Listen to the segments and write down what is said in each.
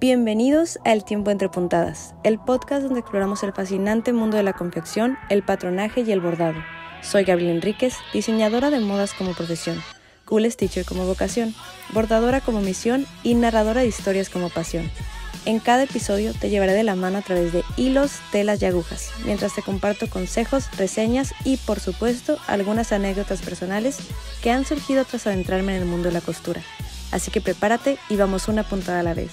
Bienvenidos a El Tiempo entre Puntadas, el podcast donde exploramos el fascinante mundo de la confección, el patronaje y el bordado. Soy Gabriel Enríquez, diseñadora de modas como profesión, cool teacher como vocación, bordadora como misión y narradora de historias como pasión. En cada episodio te llevaré de la mano a través de hilos, telas y agujas, mientras te comparto consejos, reseñas y, por supuesto, algunas anécdotas personales que han surgido tras adentrarme en el mundo de la costura. Así que prepárate y vamos una puntada a la vez.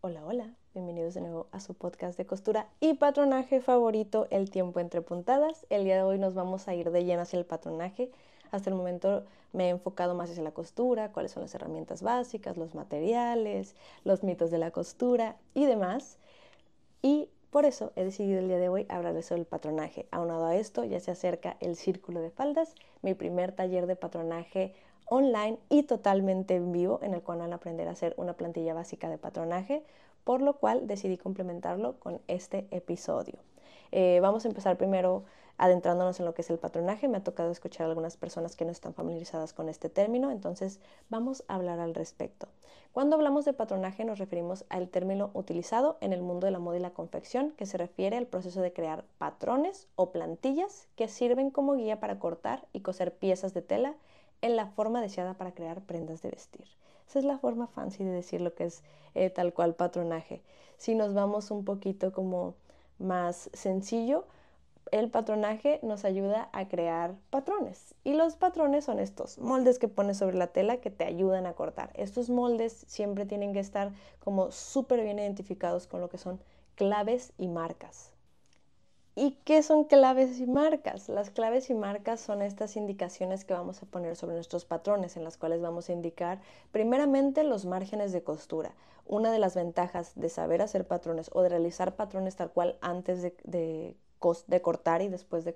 Hola, hola, bienvenidos de nuevo a su podcast de costura y patronaje favorito, El tiempo entre puntadas. El día de hoy nos vamos a ir de lleno hacia el patronaje. Hasta el momento me he enfocado más hacia la costura, cuáles son las herramientas básicas, los materiales, los mitos de la costura y demás. Y por eso he decidido el día de hoy hablarles sobre el patronaje. Aunado a esto, ya se acerca el Círculo de Faldas, mi primer taller de patronaje online y totalmente en vivo en el cual van a aprender a hacer una plantilla básica de patronaje, por lo cual decidí complementarlo con este episodio. Eh, vamos a empezar primero adentrándonos en lo que es el patronaje. Me ha tocado escuchar a algunas personas que no están familiarizadas con este término, entonces vamos a hablar al respecto. Cuando hablamos de patronaje nos referimos al término utilizado en el mundo de la moda y la confección que se refiere al proceso de crear patrones o plantillas que sirven como guía para cortar y coser piezas de tela en la forma deseada para crear prendas de vestir. Esa es la forma fancy de decir lo que es eh, tal cual patronaje. Si nos vamos un poquito como más sencillo, el patronaje nos ayuda a crear patrones. Y los patrones son estos moldes que pones sobre la tela que te ayudan a cortar. Estos moldes siempre tienen que estar como súper bien identificados con lo que son claves y marcas. ¿Y qué son claves y marcas? Las claves y marcas son estas indicaciones que vamos a poner sobre nuestros patrones, en las cuales vamos a indicar primeramente los márgenes de costura. Una de las ventajas de saber hacer patrones o de realizar patrones tal cual antes de, cortar y después, de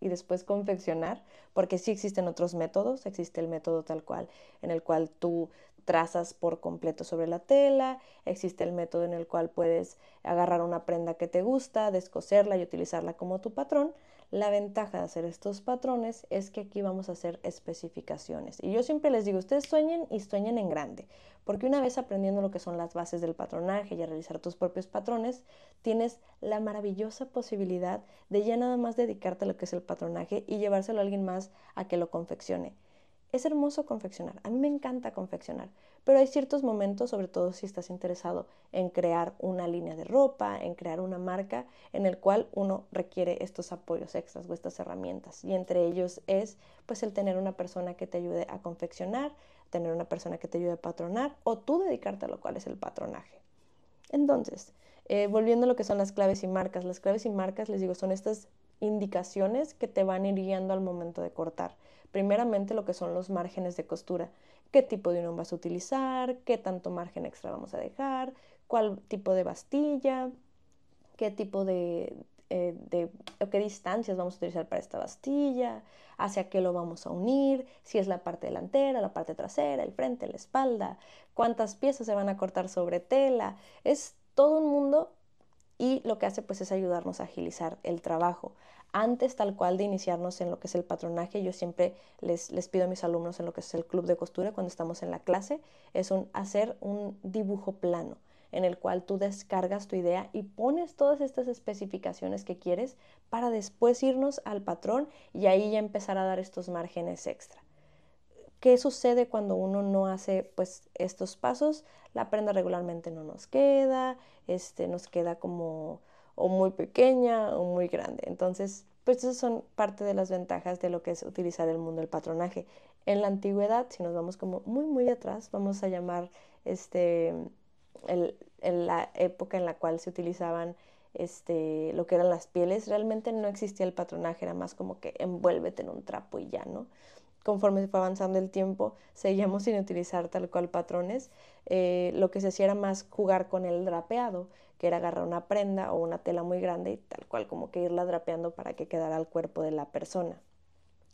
y después confeccionar, porque sí existen otros métodos, existe el método tal cual en el cual tú trazas por completo sobre la tela, existe el método en el cual puedes agarrar una prenda que te gusta, descoserla y utilizarla como tu patrón. La ventaja de hacer estos patrones es que aquí vamos a hacer especificaciones. Y yo siempre les digo, ustedes sueñen y sueñen en grande, porque una vez aprendiendo lo que son las bases del patronaje y a realizar tus propios patrones, tienes la maravillosa posibilidad de ya nada más dedicarte a lo que es el patronaje y llevárselo a alguien más a que lo confeccione. Es hermoso confeccionar, a mí me encanta confeccionar, pero hay ciertos momentos, sobre todo si estás interesado en crear una línea de ropa, en crear una marca, en el cual uno requiere estos apoyos extras o estas herramientas. Y entre ellos es pues el tener una persona que te ayude a confeccionar, tener una persona que te ayude a patronar o tú dedicarte a lo cual es el patronaje. Entonces, eh, volviendo a lo que son las claves y marcas, las claves y marcas, les digo, son estas indicaciones que te van ir guiando al momento de cortar. Primeramente lo que son los márgenes de costura, qué tipo de unión vas a utilizar, qué tanto margen extra vamos a dejar, cuál tipo de bastilla, qué tipo de, eh, de qué distancias vamos a utilizar para esta bastilla, hacia qué lo vamos a unir, si es la parte delantera, la parte trasera, el frente, la espalda, cuántas piezas se van a cortar sobre tela. Es todo un mundo y lo que hace pues es ayudarnos a agilizar el trabajo. Antes tal cual de iniciarnos en lo que es el patronaje, yo siempre les, les pido a mis alumnos en lo que es el club de costura cuando estamos en la clase, es hacer un dibujo plano en el cual tú descargas tu idea y pones todas estas especificaciones que quieres para después irnos al patrón y ahí ya empezar a dar estos márgenes extra. ¿Qué sucede cuando uno no hace pues estos pasos? La prenda regularmente no nos queda, este, nos queda como o muy pequeña o muy grande. Entonces, pues esas son parte de las ventajas de lo que es utilizar el mundo del patronaje. En la antigüedad, si nos vamos como muy, muy atrás, vamos a llamar este, el, la época en la cual se utilizaban este, lo que eran las pieles, realmente no existía el patronaje, era más como que envuélvete en un trapo y ya, ¿no? conforme se fue avanzando el tiempo, seguíamos sin utilizar tal cual patrones. Eh, lo que se hacía era más jugar con el drapeado, que era agarrar una prenda o una tela muy grande y tal cual como que irla drapeando para que quedara el cuerpo de la persona.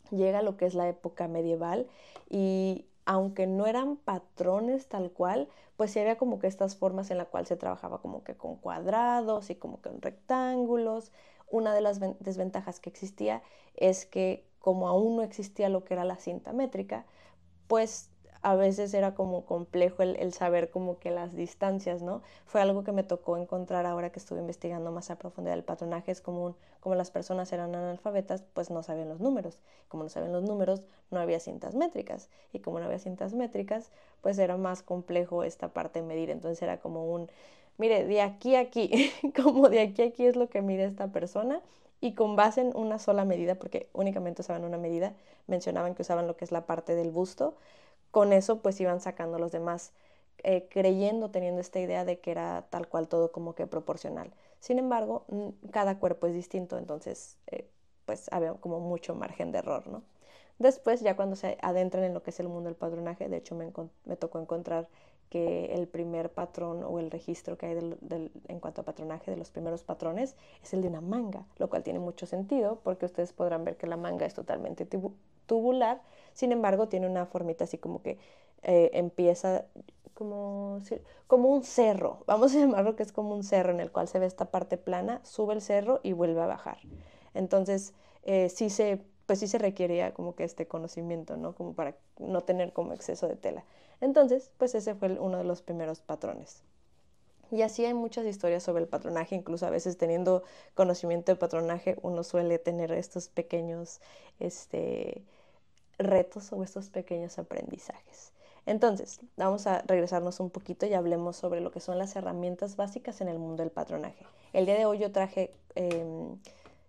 Llega lo que es la época medieval y aunque no eran patrones tal cual, pues sí había como que estas formas en la cual se trabajaba como que con cuadrados y como que con rectángulos. Una de las desventajas que existía es que como aún no existía lo que era la cinta métrica, pues a veces era como complejo el, saber como que las distancias, ¿no? Fue algo que me tocó encontrar ahora que estuve investigando más a profundidad el patronaje, es común, como las personas eran analfabetas, pues no sabían los números, como no sabían los números, no había cintas métricas, y como no había cintas métricas, pues era más complejo esta parte de medir, entonces era como un, mire, de aquí a aquí, como de aquí a aquí es lo que mide esta persona, y con base en una sola medida, porque únicamente usaban una medida, mencionaban que usaban lo que es la parte del busto, con eso pues iban sacando a los demás, eh, creyendo, teniendo esta idea de que era tal cual todo como que proporcional. Sin embargo, mm, cada cuerpo es distinto, entonces eh, pues había como mucho margen de error, ¿no? Después, ya cuando se adentran en lo que es el mundo del padronaje, de hecho me, me tocó encontrar que el primer patrón o el registro que hay en cuanto a patronaje de los primeros patrones es el de una manga, lo cual tiene mucho sentido porque ustedes podrán ver que la manga es totalmente tubular, sin embargo tiene una formita así como que eh, empieza como, un cerro, vamos a llamarlo que es como un cerro en el cual se ve esta parte plana, sube el cerro y vuelve a bajar. Entonces, eh, sí se, pues sí se requería como que este conocimiento, ¿no? Como para no tener como exceso de tela. Entonces, pues ese fue uno de los primeros patrones. Y así hay muchas historias sobre el patronaje, incluso a veces teniendo conocimiento de patronaje, uno suele tener estos pequeños este, retos o estos pequeños aprendizajes. Entonces, vamos a regresarnos un poquito y hablemos sobre lo que son las herramientas básicas en el mundo del patronaje. El día de hoy yo traje em,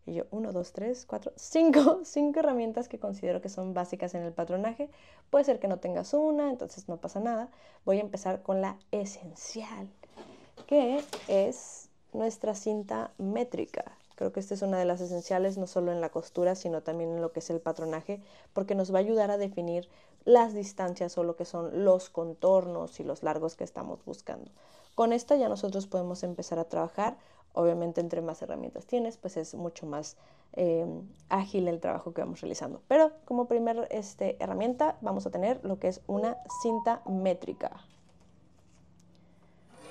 y yo, uno, dos, tres, cuatro, cinco, cinco herramientas que considero que son básicas en el patronaje. Puede ser que no tengas una, entonces no pasa nada. Voy a empezar con la esencial, que es nuestra cinta métrica. Creo que esta es una de las esenciales, no solo en la costura, sino también en lo que es el patronaje, porque nos va a ayudar a definir las distancias o lo que son los contornos y los largos que estamos buscando. Con esta ya nosotros podemos empezar a trabajar Obviamente entre más herramientas tienes, pues es mucho más eh, ágil el trabajo que vamos realizando. Pero como primer este, herramienta vamos a tener lo que es una cinta métrica.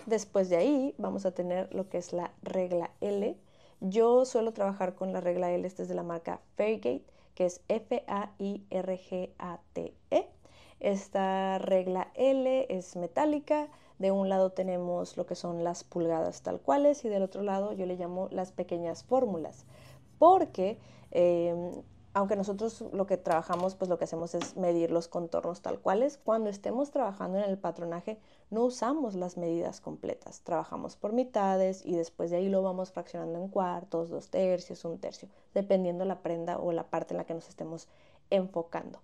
Después de ahí vamos a tener lo que es la regla L. Yo suelo trabajar con la regla L, esta es de la marca Fairgate, que es F-A-I-R-G-A-T-E. Esta regla L es metálica. De un lado tenemos lo que son las pulgadas tal cuales y del otro lado yo le llamo las pequeñas fórmulas. Porque em, aunque nosotros lo que trabajamos, pues lo que hacemos es medir los contornos tal cuales, cuando estemos trabajando en el patronaje no usamos las medidas completas, trabajamos por mitades y después de ahí lo vamos fraccionando en cuartos, dos tercios, un tercio, dependiendo la prenda o la parte en la que nos estemos enfocando.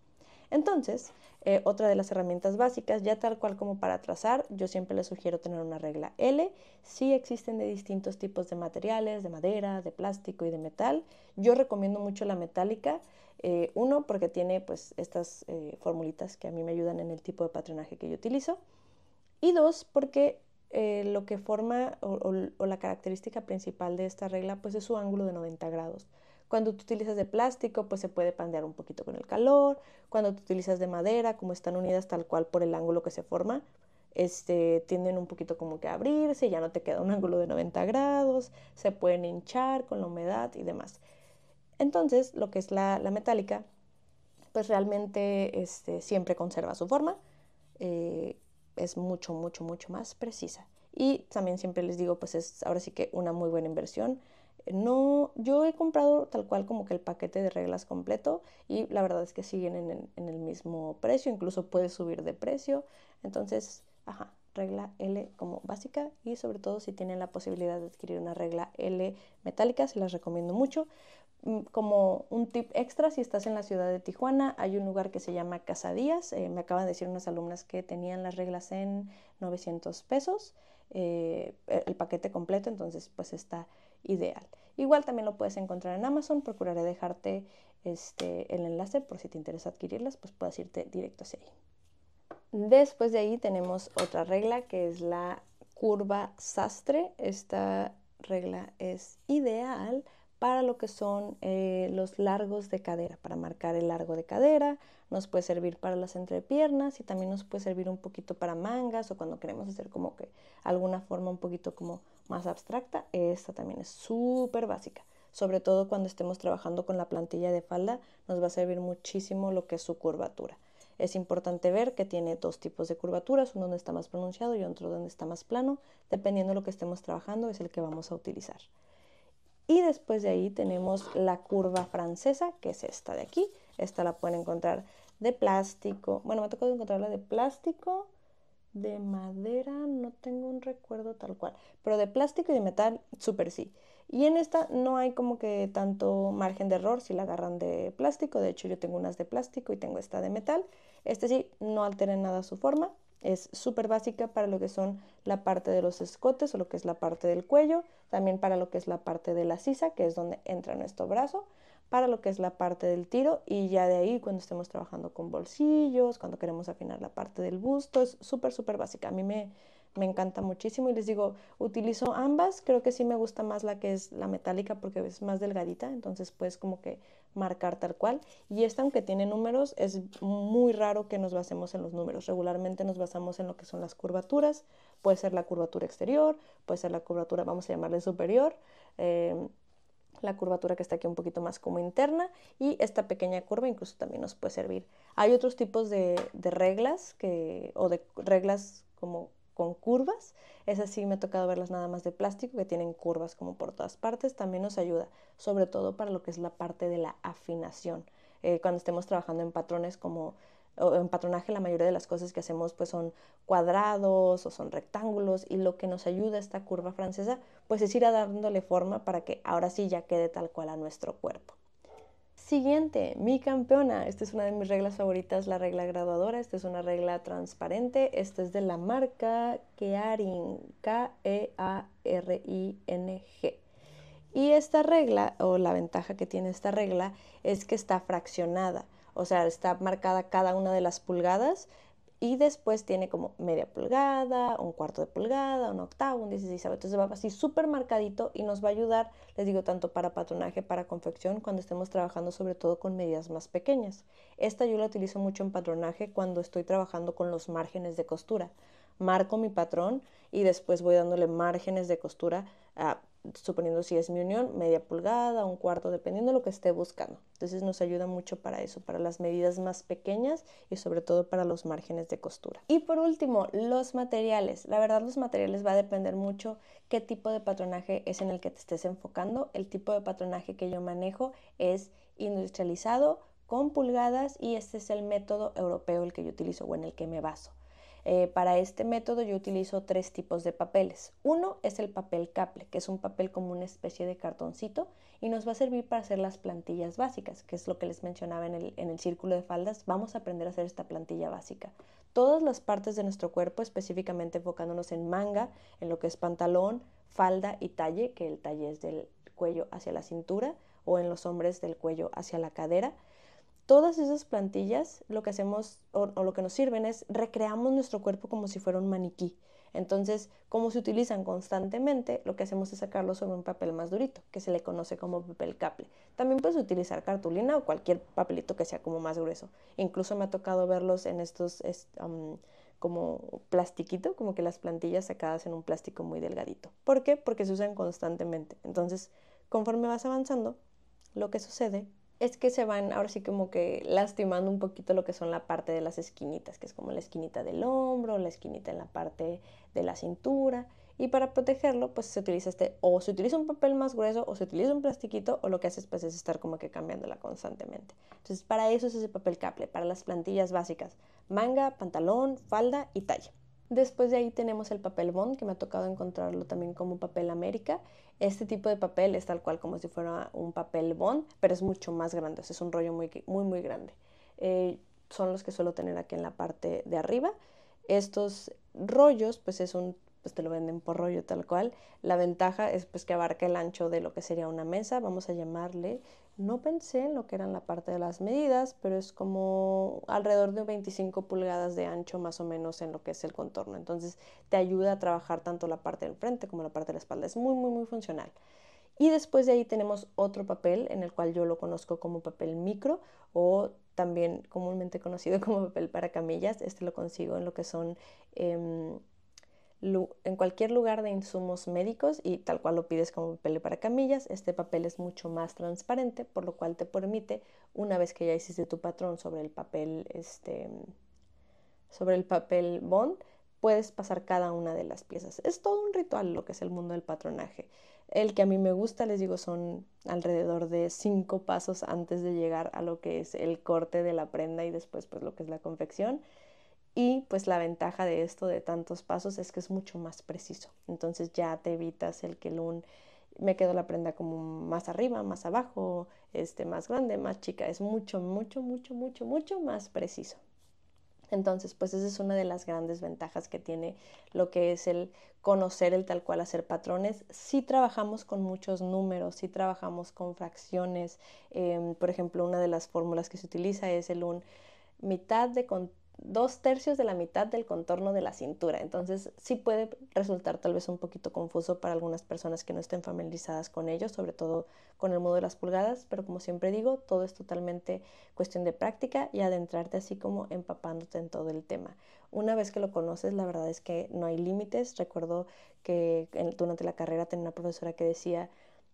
Entonces, eh, otra de las herramientas básicas, ya tal cual como para trazar, yo siempre les sugiero tener una regla L. Sí existen de distintos tipos de materiales, de madera, de plástico y de metal. Yo recomiendo mucho la metálica, eh, uno porque tiene pues, estas eh, formulitas que a mí me ayudan en el tipo de patronaje que yo utilizo. Y dos, porque lo que forma o, o, la característica principal de esta regla pues es su ángulo de 90 grados. Cuando tú utilizas de plástico, pues se puede pandear un poquito con el calor. Cuando tú utilizas de madera, como están unidas tal cual por el ángulo que se forma, este, tienden un poquito como que a abrirse, ya no te queda un ángulo de 90 grados, se pueden hinchar con la humedad y demás. Entonces, lo que es la, metálica, pues realmente este, siempre conserva su forma, eh, es mucho, mucho, mucho más precisa. Y también siempre les digo, pues es ahora sí que una muy buena inversión. No, yo he comprado tal cual como que el paquete de reglas completo y la verdad es que siguen en, el mismo precio, incluso puede subir de precio. Entonces, ajá, regla L como básica y sobre todo si tienen la posibilidad de adquirir una regla L metálica, se las recomiendo mucho. Mm, como un tip extra, si estás en la ciudad de Tijuana, hay un lugar que se llama Casadías. Eh, me acaban de decir unas alumnas que tenían las reglas en 900 pesos, eh, el paquete completo, entonces pues está ideal. Igual también lo puedes encontrar en Amazon, procuraré dejarte este, el enlace por si te interesa adquirirlas, pues puedes irte directo hacia ahí. Después de ahí tenemos otra regla que es la curva sastre. Esta regla es ideal para lo que son eh, los largos de cadera, para marcar el largo de cadera, nos puede servir para las entrepiernas y también nos puede servir un poquito para mangas o cuando queremos hacer como que alguna forma un poquito como más abstracta, esta también es súper básica. Sobre todo cuando estemos trabajando con la plantilla de falda, nos va a servir muchísimo lo que es su curvatura. Es importante ver que tiene dos tipos de curvaturas, uno donde está más pronunciado y otro donde está más plano. Dependiendo de lo que estemos trabajando, es el que vamos a utilizar. Y después de ahí tenemos la curva francesa, que es esta de aquí. Esta la pueden encontrar de plástico. Bueno, me ha tocado encontrarla de plástico, de madera no tengo un recuerdo tal cual, pero de plástico y de metal, súper sí. Y en esta no hay como que tanto margen de error si la agarran de plástico. De hecho, yo tengo unas de plástico y tengo esta de metal. Este sí, no en nada su forma. Es súper básica para lo que son la parte de los escotes o lo que es la parte del cuello, también para lo que es la parte de la sisa, que es donde entra nuestro brazo, para lo que es la parte del tiro y ya de ahí cuando estemos trabajando con bolsillos, cuando queremos afinar la parte del busto, es súper, súper básica. A mí me, me encanta muchísimo y les digo, utilizo ambas, creo que sí me gusta más la que es la metálica porque es más delgadita, entonces pues como que marcar tal cual. Y esta, aunque tiene números, es muy raro que nos basemos en los números. Regularmente nos basamos en lo que son las curvaturas. Puede ser la curvatura exterior, puede ser la curvatura, vamos a llamarle superior. Em, la curvatura que está aquí un poquito más como interna y esta pequeña curva incluso también nos puede servir. Hay otros tipos de, de reglas que, o de reglas como con curvas. Esas sí me ha tocado verlas nada más de plástico, que tienen curvas como por todas partes. También nos ayuda, sobre todo para lo que es la parte de la afinación. Eh, cuando estemos trabajando en patrones como en patronaje la mayoría de las cosas que hacemos pues son cuadrados o son rectángulos y lo que nos ayuda esta curva francesa pues es ir dándole forma para que ahora sí ya quede tal cual a nuestro cuerpo. Siguiente, mi campeona. Esta es una de mis reglas favoritas, la regla graduadora. Esta es una regla transparente. Esta es de la marca Kearing, e K-E-A-R-I-N-G. Y esta regla, o la ventaja que tiene esta regla, es que está fraccionada. O sea, está marcada cada una de las pulgadas y después tiene como media pulgada, un cuarto de pulgada, un octavo, un 16 Entonces va así súper marcadito y nos va a ayudar, les digo, tanto para patronaje, para confección, cuando estemos trabajando sobre todo con medidas más pequeñas. Esta yo la utilizo mucho en patronaje cuando estoy trabajando con los márgenes de costura. Marco mi patrón y después voy dándole márgenes de costura a suponiendo si es mi unión, media pulgada, un cuarto, dependiendo de lo que esté buscando. Entonces nos ayuda mucho para eso, para las medidas más pequeñas y sobre todo para los márgenes de costura. Y por último, los materiales. La verdad los materiales va a depender mucho qué tipo de patronaje es en el que te estés enfocando. El tipo de patronaje que yo manejo es industrializado con pulgadas y este es el método europeo el que yo utilizo o en el que me baso. Eh, para este método yo utilizo tres tipos de papeles. Uno es el papel caple, que es un papel como una especie de cartoncito y nos va a servir para hacer las plantillas básicas, que es lo que les mencionaba en el, en el círculo de faldas. Vamos a aprender a hacer esta plantilla básica. Todas las partes de nuestro cuerpo, específicamente enfocándonos en manga, en lo que es pantalón, falda y talle, que el talle es del cuello hacia la cintura o en los hombres del cuello hacia la cadera. Todas esas plantillas lo que hacemos o, lo que nos sirven es recreamos nuestro cuerpo como si fuera un maniquí. Entonces, como se utilizan constantemente, lo que hacemos es sacarlos sobre un papel más durito, que se le conoce como papel caple. También puedes utilizar cartulina o cualquier papelito que sea como más grueso. Incluso me ha tocado verlos en estos como plastiquito, como que las plantillas sacadas en un plástico muy delgadito. ¿Por qué? Porque se usan constantemente. Entonces, conforme vas avanzando, lo que sucede es que se van ahora sí como que lastimando un poquito lo que son la parte de las esquinitas, que es como la esquinita del hombro, la esquinita en la parte de la cintura. Y para protegerlo, pues se utiliza este, o se utiliza un papel más grueso, o se utiliza un plastiquito, o lo que haces pues es estar como que cambiándola constantemente. Entonces para eso es ese papel cable, para las plantillas básicas, manga, pantalón, falda y talla. Después de ahí tenemos el papel bond, que me ha tocado encontrarlo también como papel América. Este tipo de papel es tal cual como si fuera un papel bond, pero es mucho más grande, es un rollo muy, muy, muy grande. Eh, son los que suelo tener aquí en la parte de arriba. Estos rollos, pues es un pues te lo venden por rollo tal cual. La ventaja es pues que abarca el ancho de lo que sería una mesa, vamos a llamarle no pensé en lo que eran la parte de las medidas, pero es como alrededor de 25 pulgadas de ancho más o menos en lo que es el contorno. Entonces te ayuda a trabajar tanto la parte del frente como la parte de la espalda. Es muy, muy, muy funcional. Y después de ahí tenemos otro papel en el cual yo lo conozco como papel micro o también comúnmente conocido como papel para camillas. Este lo consigo en lo que son... Em, en cualquier lugar de insumos médicos y tal cual lo pides como papel para camillas, este papel es mucho más transparente, por lo cual te permite, una vez que ya hiciste tu patrón sobre el papel, este, sobre el papel bond, puedes pasar cada una de las piezas. Es todo un ritual lo que es el mundo del patronaje. El que a mí me gusta, les digo, son alrededor de cinco pasos antes de llegar a lo que es el corte de la prenda y después pues lo que es la confección. Y pues la ventaja de esto de tantos pasos es que es mucho más preciso. Entonces ya te evitas el que el un me quedo la prenda como más arriba, más abajo, este más grande, más chica, es mucho mucho mucho mucho mucho más preciso. Entonces, pues esa es una de las grandes ventajas que tiene lo que es el conocer el tal cual hacer patrones. Si trabajamos con muchos números, si trabajamos con fracciones, em, por ejemplo, una de las fórmulas que se utiliza es el un mitad de, con, dos tercios de la mitad del contorno de la cintura. Entonces sí puede resultar tal vez un poquito confuso para algunas personas que no estén familiarizadas con ello, sobre todo con el modo de las pulgadas, pero como siempre digo, todo es totalmente cuestión de práctica y adentrarte así como empapándote en todo el tema. Una vez que lo conoces, la verdad es que no hay límites. Recuerdo que durante la carrera tenía una profesora que decía,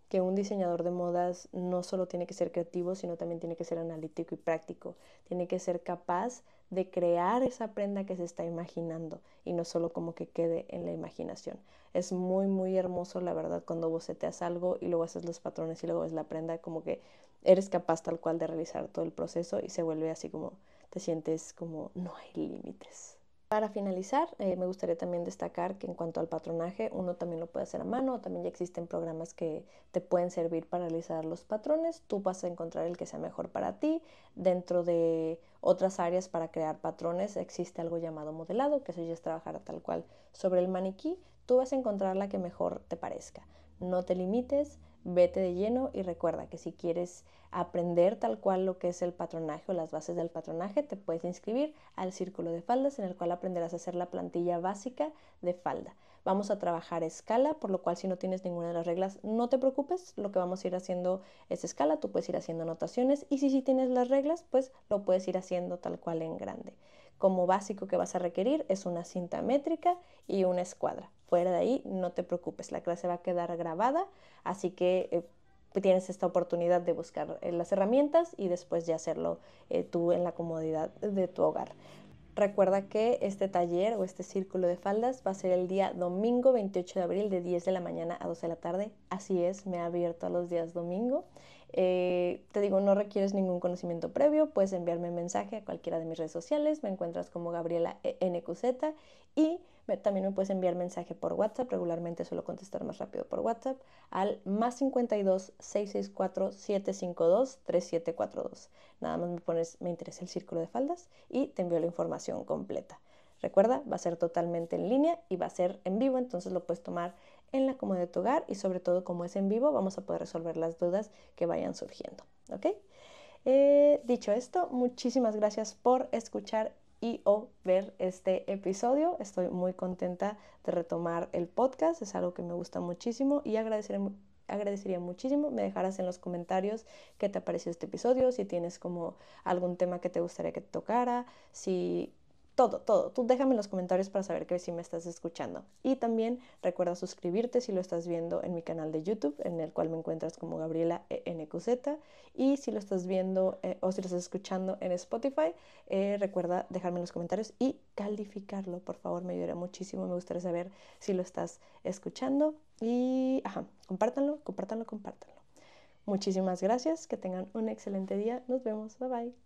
que un diseñador de modas no solo tiene que ser creativo, sino también tiene que ser analítico y práctico. Tiene que ser capaz de crear esa prenda que se está imaginando y no solo como que quede en la imaginación. Es muy, muy hermoso, la verdad, cuando boceteas algo y luego haces los patrones y luego es la prenda, como que eres capaz tal cual de realizar todo el proceso y se vuelve así como te sientes como no hay límites. Para finalizar, eh, me gustaría también destacar que en cuanto al patronaje, uno también lo puede hacer a mano, también ya existen programas que te pueden servir para realizar los patrones, tú vas a encontrar el que sea mejor para ti. Dentro de otras áreas para crear patrones existe algo llamado modelado, que eso ya es trabajar tal cual sobre el maniquí, tú vas a encontrar la que mejor te parezca. No te limites, vete de lleno y recuerda que si quieres aprender tal cual lo que es el patronaje o las bases del patronaje, te puedes inscribir al círculo de faldas en el cual aprenderás a hacer la plantilla básica de falda. Vamos a trabajar escala, por lo cual si no tienes ninguna de las reglas, no te preocupes, lo que vamos a ir haciendo es escala, tú puedes ir haciendo anotaciones y si sí si tienes las reglas, pues lo puedes ir haciendo tal cual en grande. Como básico que vas a requerir es una cinta métrica y una escuadra. Fuera de ahí, no te preocupes, la clase va a quedar grabada, así que eh, tienes esta oportunidad de buscar eh, las herramientas y después de hacerlo eh, tú en la comodidad de tu hogar. Recuerda que este taller o este círculo de faldas va a ser el día domingo 28 de abril de 10 de la mañana a 12 de la tarde. Así es, me ha abierto a los días domingo. Eh, te digo, no requieres ningún conocimiento previo, puedes enviarme un mensaje a cualquiera de mis redes sociales, me encuentras como Gabriela e, NQZ y también me puedes enviar mensaje por WhatsApp, regularmente suelo contestar más rápido por WhatsApp, al más 52 664 752 3742. Nada más me pones, me interesa el círculo de faldas y te envío la información completa. Recuerda, va a ser totalmente en línea y va a ser en vivo, entonces lo puedes tomar en la comodidad de tu hogar y sobre todo como es en vivo vamos a poder resolver las dudas que vayan surgiendo. ¿ok? Eh, dicho esto, muchísimas gracias por escuchar y o ver este episodio. Estoy muy contenta de retomar el podcast, es algo que me gusta muchísimo y agradecería muchísimo me dejaras en los comentarios qué te ha este episodio, si tienes como algún tema que te gustaría que tocara, si todo, todo. Tú déjame en los comentarios para saber que sí me estás escuchando. Y también recuerda suscribirte si lo estás viendo en mi canal de YouTube, en el cual me encuentras como Gabriela ENQZ. Y si lo estás viendo eh, o si lo estás escuchando en Spotify, eh, recuerda dejarme en los comentarios y calificarlo, por favor, me ayudará muchísimo. Me gustaría saber si lo estás escuchando. Y, ajá, compártanlo, compártanlo, compártanlo. Muchísimas gracias, que tengan un excelente día. Nos vemos, bye bye.